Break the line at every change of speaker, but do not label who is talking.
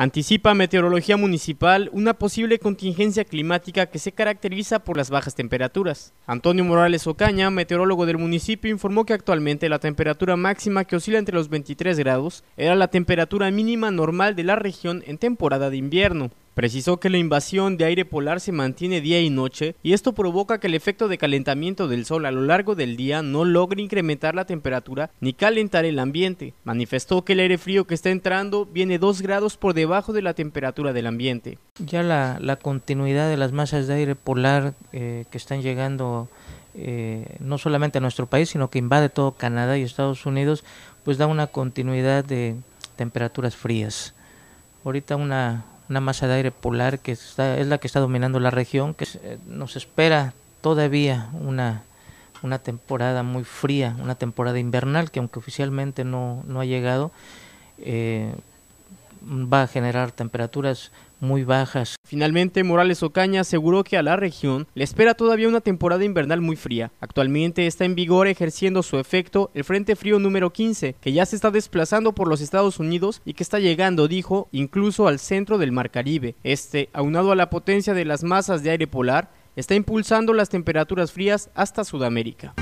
Anticipa Meteorología Municipal una posible contingencia climática que se caracteriza por las bajas temperaturas. Antonio Morales Ocaña, meteorólogo del municipio, informó que actualmente la temperatura máxima que oscila entre los 23 grados era la temperatura mínima normal de la región en temporada de invierno. Precisó que la invasión de aire polar se mantiene día y noche y esto provoca que el efecto de calentamiento del sol a lo largo del día no logre incrementar la temperatura ni calentar el ambiente. Manifestó que el aire frío que está entrando viene dos grados por debajo de la temperatura del ambiente.
Ya la, continuidad de las masas de aire polar eh, que están llegando eh, no solamente a nuestro país, sino que invade todo Canadá y Estados Unidos, pues da una continuidad de temperaturas frías. Ahorita una, una masa de aire polar que es la que está dominando la región, que eh, nos espera todavía una, una temporada muy fría, una temporada invernal que aunque oficialmente no, ha llegado, eh, va a generar temperaturas muy bajas. Finalmente, Morales Ocaña aseguró que a la región
le espera todavía una temporada invernal muy fría. Actualmente está en vigor ejerciendo su efecto el Frente Frío número 15, que ya se está desplazando por los Estados Unidos y que está llegando, dijo, incluso al centro del Mar Caribe. Este, aunado a la potencia de las masas de aire polar, está impulsando las temperaturas frías hasta Sudamérica.